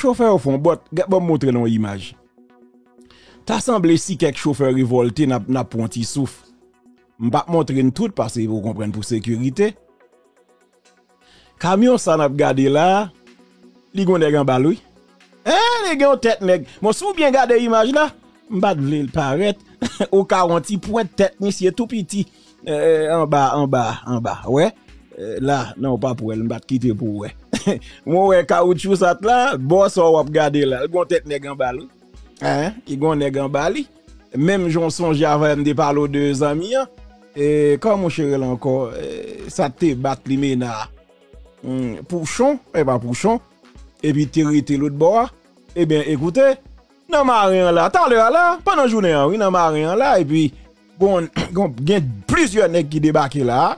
chauffeur font bot, bon montrer l'on image. T'as semblé si quelques chauffeurs révoltés n'a n'a pointi souffle. M'pas montrer une toute parce que vous comprenez pour sécurité. Camion ça n'a gardé là, li gon des gambaloui. Eh les gars tête nèg, si vous bien garder l'image là. M'pas le paraître au 40 point tête monsieur tout petit euh, en bas en bas en bas. Ouais. Euh, là, non pas pour elle, m'pas quitter pour ouais. Mwen wè kawoutchou sat la, bo sa wap gade la. Gwant et nek an bali. Kik gwant nek an bali. Mèm jonson javèm de palo de zami ya. E kwa mwen chere la an ko, e, sat te bat li me na. Hmm, pouchon, e eh pa pouchon. E pi teri te lout bo a. E ben ekoute, nan ma re an la. Tan lè a la, panan jounè an wè nan ma re an la. E pi, gwen plizye nek ki debake la.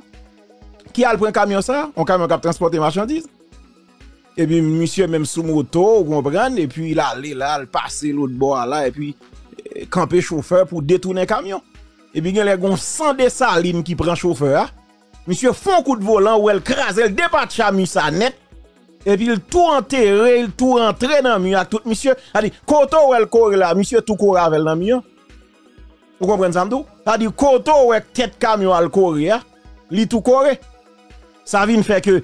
Ki al pren kamyon sa, on kamyon kap transporte marchandise. E pi misye menm soumoto, ou kon pren, e pi la li la, al pase lout bo a la, e pi kampe choufeur pou detounen kamyon. E pi genle kon sande sa lin ki pren choufeur, a. Misye fon kout volan ou el kras, el debat chamy sa net. E pi l tout enterre, l tout rentre nan myon ak tout. Misye, a di, koto ou el kore la, misye tout kore avèl nan myon. Ou kon pren samdou? A di, koto ou ek tet kamyon al kore, a. Li tout kore. Sa vin fè ke,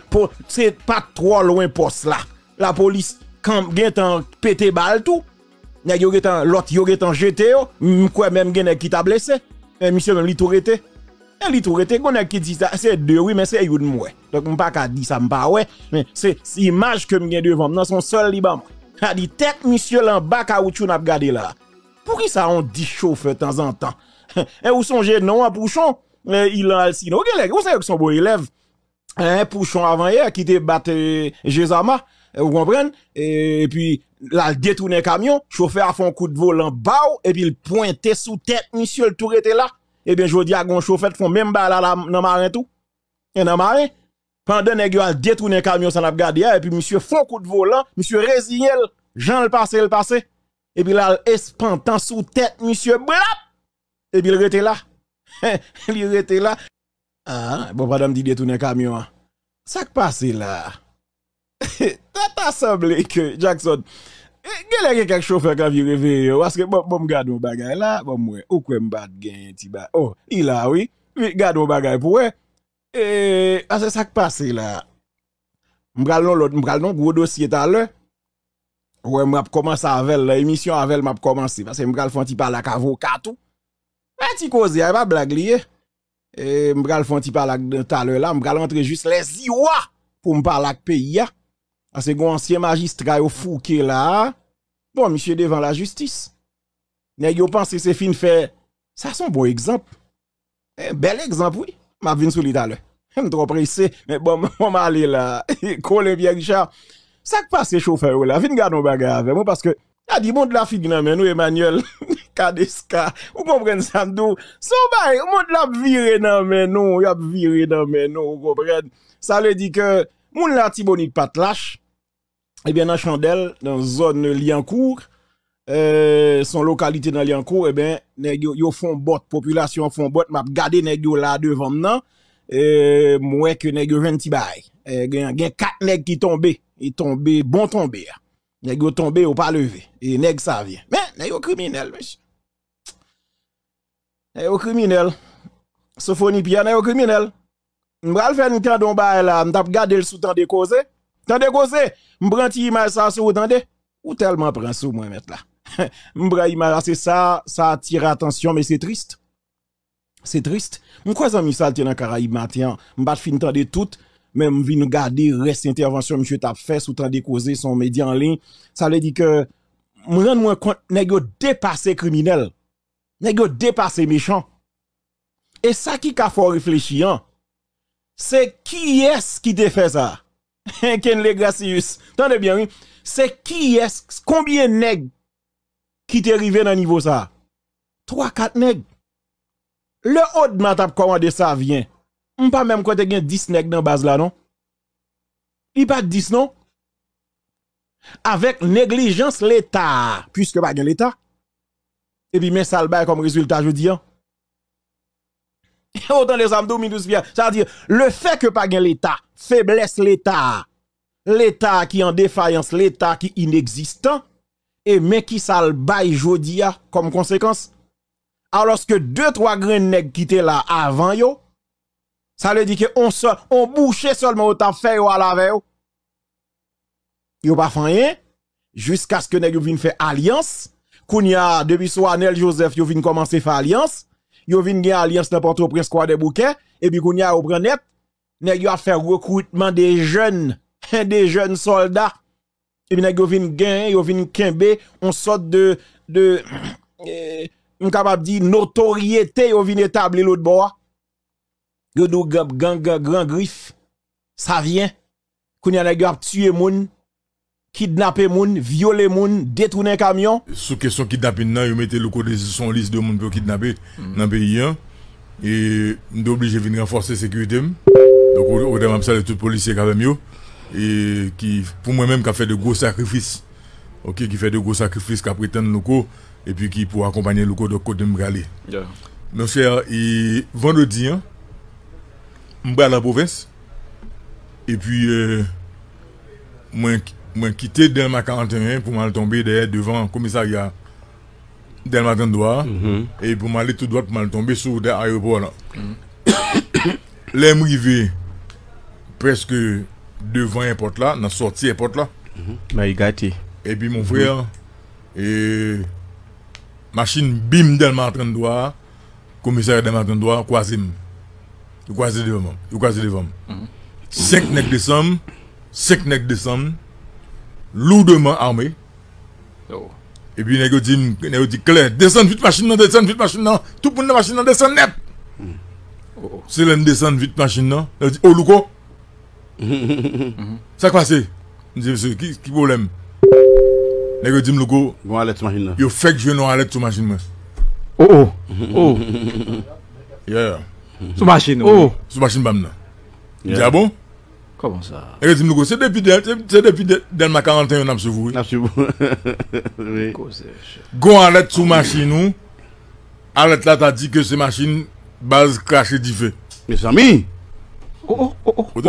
se pat tro lowen pos la. La polis, kan gen tan pete bal tou. Nè yon gen tan lot, yon gen tan jete yo. Mkwen mèm gen ek ki ta blese. Misyon mèm li tou rete. Li tou rete, kon ek ki di sa, se dewi men se yon mwe. Mpa ka di sa mpa we. Se imaj kem gen devan, nan son sol li ba mwen. Ha di tek misyon lan baka ou chou nap gade la. Pou ki sa an di chou fè tan zan tan? E ou son jè nan wapouchon? E ilan al si nou. O gen lè, ou se yo k son boye lev? un pouchon avant hier qui te battu euh, vous comprenez et, puis là détourné camion, chauffeur a fait un coup de volant bas et puis il pointait sous tête monsieur le tour était là. Et eh bien je dis à un chauffeur font même balle là dans marin tout. Et dans marin pendant qu'il a détourné camion ça n'a gardé et puis monsieur fait un coup de volant, monsieur résigné, Jean le passé le passé. Et puis là espantant sous tête monsieur blap. Et puis il était là. il était là Haan, bo pradam di detounen kamyon. Sak pase la. Ta tasab le ke Jackson. Gè lè gen kèk choufer kwa vi revè yo. Waseke, bom m gade m bagay la. Bom m wè, ou kwen m bade gen ti ba. Oh, ila wè. Vi gade m bagay pou wè. E, wase sak pase la. M bral non lout, m bral non gwo dosye ta lè. Wè, m ap komanse avèl la. Emisyon avèl m ap komanse. Wase m bral fwanti pala ka avokatou. A ti koze, a yon pa blag liye. et m'gal font petit parler tout talè la, là m'gal rentrer juste les Iowa pour me parler avec pays parce que ancien magistrat au fouke là bon monsieur devant la justice nèg yo pense que c'est fin fait ça son bon exemple un bel exemple oui m'a vinn sou li talè. trop pressé mais bon on va aller là Colombien Richard ça que passe chauffeur là vinn garder nos bagarre, avec moi parce que a du monde de la figure, nan men Emmanuel Kadeska. Ou kompren ça Sou bay, moun de la vire nan nous. nou. a vire nan men nou. Ou Ça Sa le dit que moun la tibonik pat Eh bien, nan chandel, nan zone Liancourt. Euh, son localité dans Liancourt, eh ben, yo, yo font bot, population font bot, m'a gardé nèg yo là devant maintenant, euh, moi que nèg yo 20 bay. Euh, gen, gen 4 nèg qui tombé, ils tombé bon tombé. Hein. Nèg yo tombé ou pas levé. Et nèg ça vient. Mais nèg yo criminel, monsieur. Nèg yo criminel. Sophonie Pierre nèg yo criminel. M'bral faire une tendon bah, là, m'tap garder le sous tant de causer. Tande causer, m'prend ti image ça sous tande. Ou tellement prend sous moi mettre là. M'bral image c'est ça, ça attire attention mais c'est triste. C'est triste. M'kwa zami salte dans Caraïbes matin, m'bat fin tande tout même vient garder reste intervention monsieur t'a fait sous temps décausé son média en ligne ça veut dire que me rend moins compte nèg dépassé criminel nèg dépassé méchant et ça qui qu'a faut réfléchir hein, c'est qui est-ce qui t'a fait ça Ken t'en es bien oui c'est qui est ce combien nèg qui t'est arrivé dans niveau ça 3 4 nèg le haut de ma table, commandé ça vient on pas même quand tu as 10 nègres dans base là non. Il pas 10 non. Avec négligence l'état puisque pas l'état. Et puis mais ça le comme résultat je dis. Hein? Autant les minous bien. Ça veut dire le fait que pas l'état, faiblesse l'état. L'état qui en défaillance, l'état qui inexistant et mais qui ça le bail jodia comme conséquence. Alors que deux trois grands nègres qui étaient là avant yo ça veut dire que on se, on bouchait seulement autant fait ou à la veille. Yo pas fait rien jusqu'à ce que nèg vienne faire alliance. Kounia depuis Soanel Joseph yo vienne commencer faire alliance. Yo vienne gagner alliance n'importe au prince quoi des bouquets et puis Kounia au prend net a fait recrutement des jeunes, des jeunes soldats. Et puis nèg vienne gagner, yo vienne kembe on sorte de de euh, capable dire notoriété yo vienne établir l'autre bord. Gyo nou gen gran grif Sa vyen Koun yon la gen ap tue moun Kidnap moun, viole moun, detounen kamyon Sou kesyon kidnapin nan Yon mette loko de son liste de moun pou kidnapit hmm. Nan pe yon Ndoblije vin renforse sekuritem Dok ou dem ap sa le tout polisye kavem yo E ki pou mwen menm Ka fe de gros sakrifis Ok ki fe de gros sakrifis ka priten loko E pi ki pou akompanyen loko do kodem gale Monser Vendodi an Mbe a la bovens E pi Mwen kite del ma kante Pou man l tombe devan komisari Del maten doa mm-hmm. E pou man li tout doa Pou man l tombe sou de a yopo la Le mou yive Preske devan E pot la, nan sorti e pot la E pi moun fwe E Masin bim del maten doa Komisari del maten doa Kwasim yu kwa se devanman, yu kwa se devanman sek nek desan sek nek desan loudanman ame epi negyo jim negyo jim kler, desen vit masin nan, desen vit masin nan tupoun nan masin nan, desen net se len desen vit masin nan negyo jim, o oh, luko sak pase ki problem negyo jim luko yo fek jwen ou alet to masin man o, oh, o oh. ye ya sous machine ou? Oh. Sou machine bam na, Diya bon? Koman sa? c'est rezim c'est depuis, c'est depuis, dans ma 41 on vous. Nan oui. Gon arrête sou machine ou, la ta dit que c'est machines base du Mais Mes amis. oh oh oh. oh.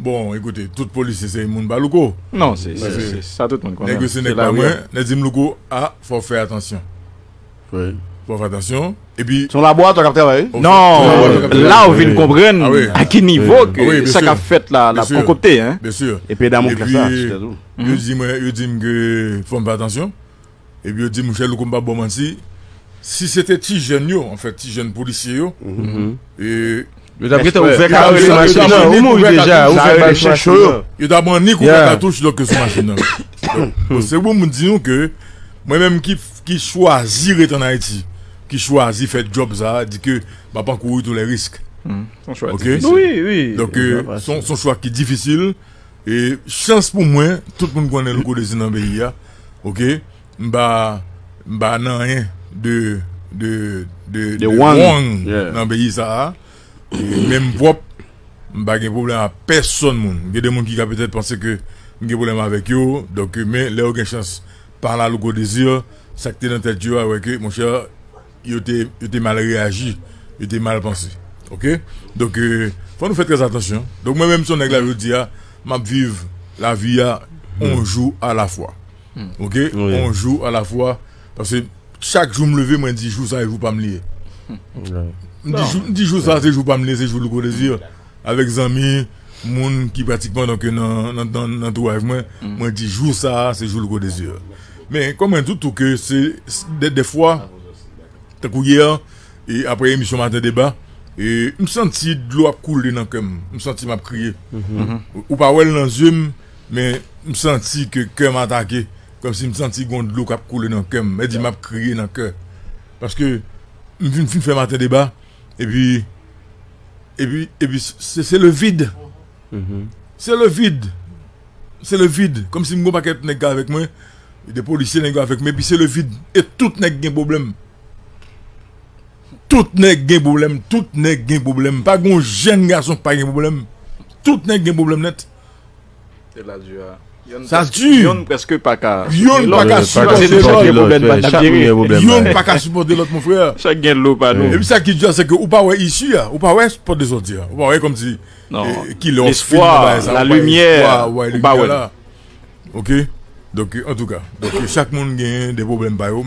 bon, écoutez toute police c'est moun balouko. Non, c'est ça tout le monde. c'est pas Pou anfa atasyon Son la bo a tou kapte avay Non, la ou vin kompren A ki nivou Sak a fèt la konkopte E pe damon klasa Yo di mwen, yo di mwen Pou anfa atasyon Si sete ti jen yo Ti jen polisye yo Yo d'abrita ou fèk a tou Yo d'abrita ou fèk a tou Yo d'abrita ou fèk a tou Yo d'abrita ou fèk a tou Yo d'abrita ou fèk a tou ki chwazi fet job za, di ke, ba pan kou yu tou le risk. Hmm. Son chwa di fisyl. Oui, oui. Euh, son chwa ki di fisyl, e chans pou mwen, tout moun kwen ne lukodezi nan beyi ya, ok, mba nan yen, de, de, de wang nan beyi za, men mwop, mba gen problem a person moun. Gen de moun ki ka petet pense ke, gen problem a vekyo, doke men, le ou gen chans, par la lukodezi yo, sakte nan tet yo, a weke, mwen chan, yo te mal reagi, yo te mal pansi. Ok? Fon nou fè trèz atensyon. Mè mèm son nèk la vyo diya, mèm viv la viya, hmm. on jou a la fwa. Ok? On jou a la fwa. Pase chak jou m lèvi, mwen di jou sa, e jou pa m liye. On di jou sa, e jou pa m liye, e jou lèkou de zir. Avèk zami, moun ki pratikman nan tou wèv mwen, mwen di jou sa, e jou lèkou de zir. Mèm, kòm mèm tout ou kè, de fwa, Te kouye an, e apre emisyon Maten Deba, e m senti dlo ap koule nan kem, m senti map kriye. Mhm. Ou pa wel nan zoom, me m senti ke kem atake, kom si m senti goun dlo ap koule nan kem, e di map kriye nan kem. Paske, m fin fè Maten Deba, e pi, e pi, e pi, se se le vid. Mhm. Se le vid. Se le vid. Kom si m goun pa ket nega avek mwen, e de polisye nega avek mwen, e pi se le vid, e tout neg gen probleme. Tout ne gen boblem, tout ne gen boblem Pa goun jen gason pa gen boblem Tout ne gen boblem net Se la diwa Yon peske paka Yon paka support de lot Yon paka support de lot moun frè E pi sa ki diwa se ke Ou pa wey ishi ya, ou pa wey sport de zoti ya Ou pa wey kom ti Ki lons film Ou pa wey lumiye la Ok, en tou ka Chak moun gen de boblem bayo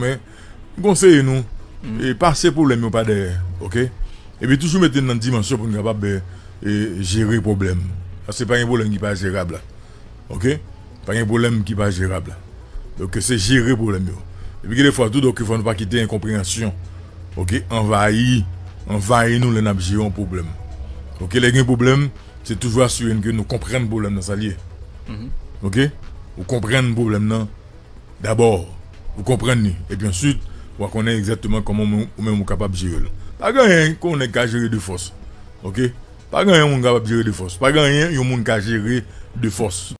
Gonseye nou E pa se problem yo pa de, ok? E bi toujou mette nan dimensyon pou nou kapap be E jere problem A se pa yon problem ki pa jera bla Ok? Pa yon problem ki pa jera bla Dok se jere problem yo E bi kede fwa tout, dok yon fwa nou pa kite yon komprenasyon Ok? Envayi Envayi nou lè nap jere yon problem Ok? Lè gen problem Se toujou asuyen gen nou kompren problem nan sa liye mm-hmm. Ok? Ou kompren problem nan Dabor Ou kompren ni E bi answit wakonnen ekzatman koman mwen mwen kapab jiril. Pa ganyan konnen kajiri di fos. Ok? Pa ganyan mwen kapab jiri di fos. Pa ganyan yon mwen kajiri di fos.